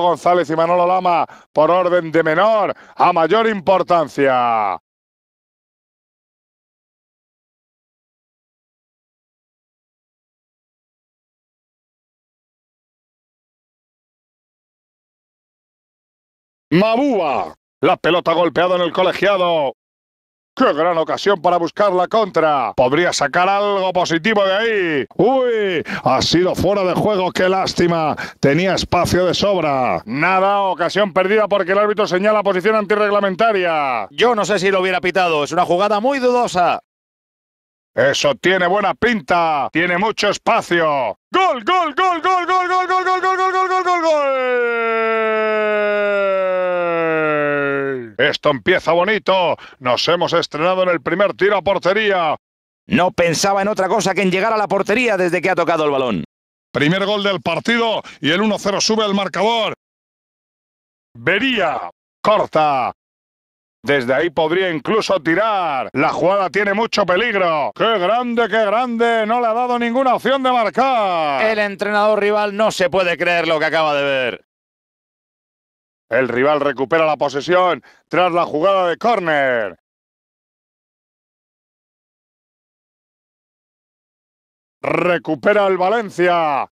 González y Manolo Lama por orden de menor a mayor importancia. Mabúa. La pelota golpeada en el colegiado. ¡Qué gran ocasión para buscar la contra! Podría sacar algo positivo de ahí. ¡Uy! Ha sido fuera de juego, qué lástima. Tenía espacio de sobra. Nada, ocasión perdida porque el árbitro señala posición antirreglamentaria. Yo no sé si lo hubiera pitado, es una jugada muy dudosa. Eso tiene buena pinta, tiene mucho espacio. ¡Gol, gol, gol, gol, gol, gol, gol, gol! Esto empieza bonito. Nos hemos estrenado en el primer tiro a portería. No pensaba en otra cosa que en llegar a la portería desde que ha tocado el balón. Primer gol del partido y el 1-0 sube el marcador. Vería. Corta. Desde ahí podría incluso tirar. La jugada tiene mucho peligro. ¡Qué grande, qué grande! No le ha dado ninguna opción de marcar. El entrenador rival no se puede creer lo que acaba de ver. El rival recupera la posesión tras la jugada de córner. Recupera el Valencia.